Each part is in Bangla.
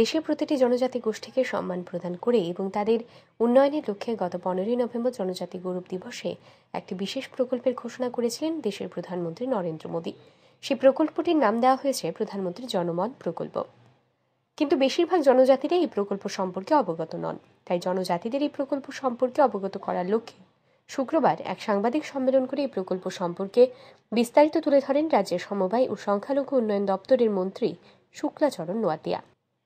দেশের প্রতিটি জনজাতি গোষ্ঠীকে সম্মান প্রদান করে এবং তাদের উন্নয়নের লক্ষ্যে গত পনেরোই নভেম্বর জনজাতি গৌরব দিবসে একটি বিশেষ প্রকল্পের ঘোষণা করেছিলেন দেশের প্রধানমন্ত্রী নরেন্দ্র মোদী সেই প্রকল্পটির নাম দেওয়া হয়েছে প্রধানমন্ত্রী জনমন প্রকল্প কিন্তু বেশিরভাগ জনজাতিরা এই প্রকল্প সম্পর্কে অবগত নন তাই জনজাতিদের এই প্রকল্প সম্পর্কে অবগত করার লক্ষ্যে শুক্রবার এক সাংবাদিক সম্মেলন করে এই প্রকল্প সম্পর্কে বিস্তারিত তুলে ধরেন রাজ্যের সমবায় ও সংখ্যালঘু উন্নয়ন দপ্তরের মন্ত্রী শুক্লাচরণ নোয়াতিয়া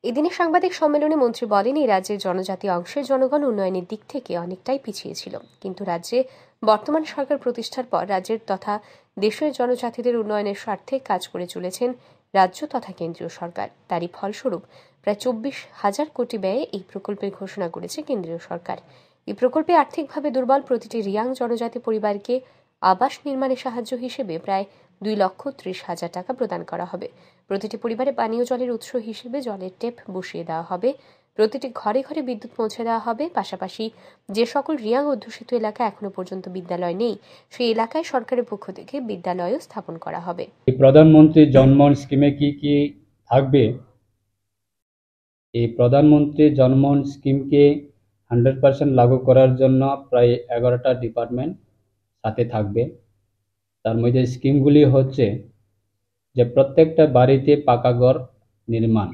এদিনের সাংবাদিক সম্মেলনে মন্ত্রী বলেন এই রাজ্যের জনজাতি অংশের জনগণ উন্নয়নের দিক থেকে অনেকটাই পিছিয়ে ছিল কিন্তু রাজ্যে বর্তমান সরকার প্রতিষ্ঠার পর রাজ্যের তথা দেশের জনজাতিদের উন্নয়নের স্বার্থে কাজ করে চলেছেন রাজ্য তথা কেন্দ্রীয় সরকার তারই ফলস্বরূপ প্রায় চব্বিশ হাজার কোটি ব্যয়ে এই প্রকল্পের ঘোষণা করেছে কেন্দ্রীয় সরকার এই প্রকল্পে আর্থিকভাবে দুর্বল প্রতিটি রিয়াং জনজাতি পরিবারকে আবাস নির্মাণে সাহায্য হিসেবে প্রায় দুই লক্ষ ত্রিশ হাজার টাকা প্রদান করা হবে প্রতিটি পরিবারে পানীয় জলের উৎস হিসেবে জলের টেপ বসিয়ে দেওয়া হবে প্রতিটি ঘরে ঘরে বিদ্যুৎ পৌঁছে দেওয়া হবে পাশাপাশি যে সকল রিয়াং অধ্যুষিত এলাকা এখনো পর্যন্ত বিদ্যালয় নেই সেই এলাকায় সরকারের পক্ষ থেকে বিদ্যালয়ও স্থাপন করা হবে প্রধানমন্ত্রী জনমন স্কিমে কি কি থাকবে এই প্রধানমন্ত্রী জনমন স্কিমকে হান্ড্রেড পার্সেন্ট লাগু করার জন্য প্রায় এগারোটা ডিপার্টমেন্ট সাথে থাকবে তার মধ্যে স্কিমগুলি হচ্ছে যে প্রত্যেকটা বাড়িতে পাকা ঘর নির্মাণ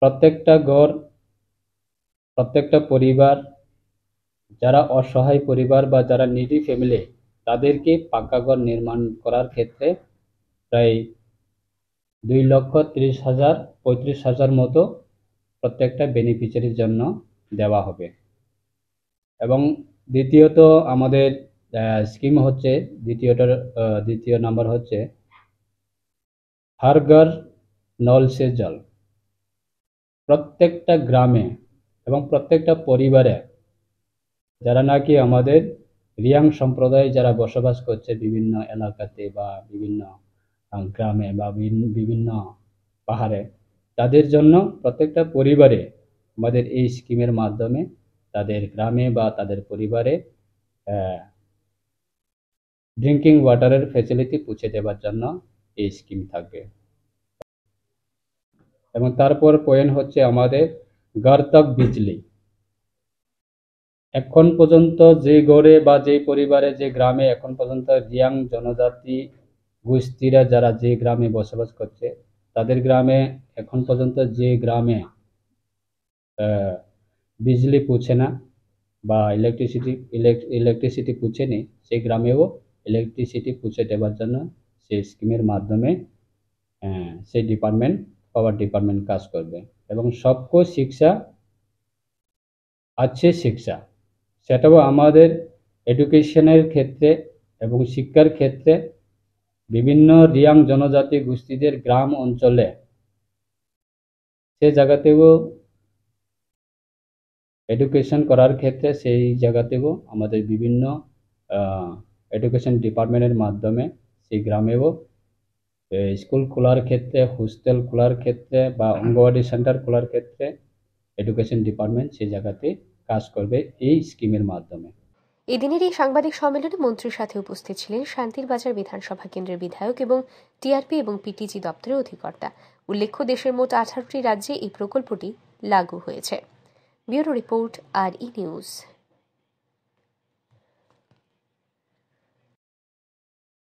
প্রত্যেকটা ঘর প্রত্যেকটা পরিবার যারা অসহায় পরিবার বা যারা নিডি ফ্যামিলি তাদেরকে পাকা ঘর নির্মাণ করার ক্ষেত্রে প্রায় দুই লক্ষ ত্রিশ হাজার পঁয়ত্রিশ হাজার মতো প্রত্যেকটা বেনিফিশিয়ারির জন্য দেওয়া হবে এবং দ্বিতীয়ত আমাদের স্কিম হচ্ছে দ্বিতীয়টার দ্বিতীয় নাম্বার হচ্ছে হারগার নলসে জল প্রত্যেকটা গ্রামে এবং প্রত্যেকটা পরিবারে যারা নাকি আমাদের রিয়াং সম্প্রদায় যারা বসবাস করছে বিভিন্ন এলাকাতে বা বিভিন্ন গ্রামে বা বিভিন্ন পাহাড়ে তাদের জন্য প্রত্যেকটা পরিবারে আমাদের এই স্কিমের মাধ্যমে তাদের গ্রামে বা তাদের পরিবারে ড্রিঙ্কিং ওয়াটারের ফেসিলিটি পুছে দেওয়ার জন্য এই স্কিম থাকবে এবং তারপর পয়েন্ট হচ্ছে আমাদের ঘর বিজলি এখন পর্যন্ত যে গড়ে বা যে পরিবারে যে গ্রামে এখন পর্যন্ত রিয়াং জনজাতি গোষ্ঠীরা যারা যে গ্রামে বসবাস করছে তাদের গ্রামে এখন পর্যন্ত যে গ্রামে বিজলি পুছে না বা ইলেকট্রিসিটি ইলেকট্রিসিটি পুছেনি সেই গ্রামেও ইলেকট্রিসিটি পৌঁছে দেওয়ার জন্য সেই স্কিমের মাধ্যমে সেই ডিপার্টমেন্ট পাওয়ার ডিপার্টমেন্ট কাজ করবে এবং সবকো শিক্ষা আছে শিক্ষা সেটাও আমাদের এডুকেশনের ক্ষেত্রে এবং শিক্ষার ক্ষেত্রে বিভিন্ন রিয়াং জনজাতি গোষ্ঠীদের গ্রাম অঞ্চলে সে জায়গাতেও এডুকেশন করার ক্ষেত্রে সেই জায়গাতেও আমাদের বিভিন্ন এডুকেশন ডিপার্টমেন্টের মাধ্যমে সেই গ্রামেও স্কুল খোলার ক্ষেত্রে হোস্টেল খোলার ক্ষেত্রে বা অঙ্গনওয়াড়ি সেন্টার খোলার ক্ষেত্রে এডুকেশন ডিপার্টমেন্ট সেই জায়গাতে কাজ করবে এই স্কিমের মাধ্যমে এদিনের এই সাংবাদিক সম্মেলনে মন্ত্রীর সাথে উপস্থিত ছিলেন শান্তির বাজার বিধানসভা কেন্দ্রের বিধায়ক এবং টিআরপি এবং পিটিজি দপ্তরের অধিকর্তা উল্লেখ্য দেশের মোট আঠারোটি রাজ্যে এই প্রকল্পটি লাগু হয়েছে bureau report R E news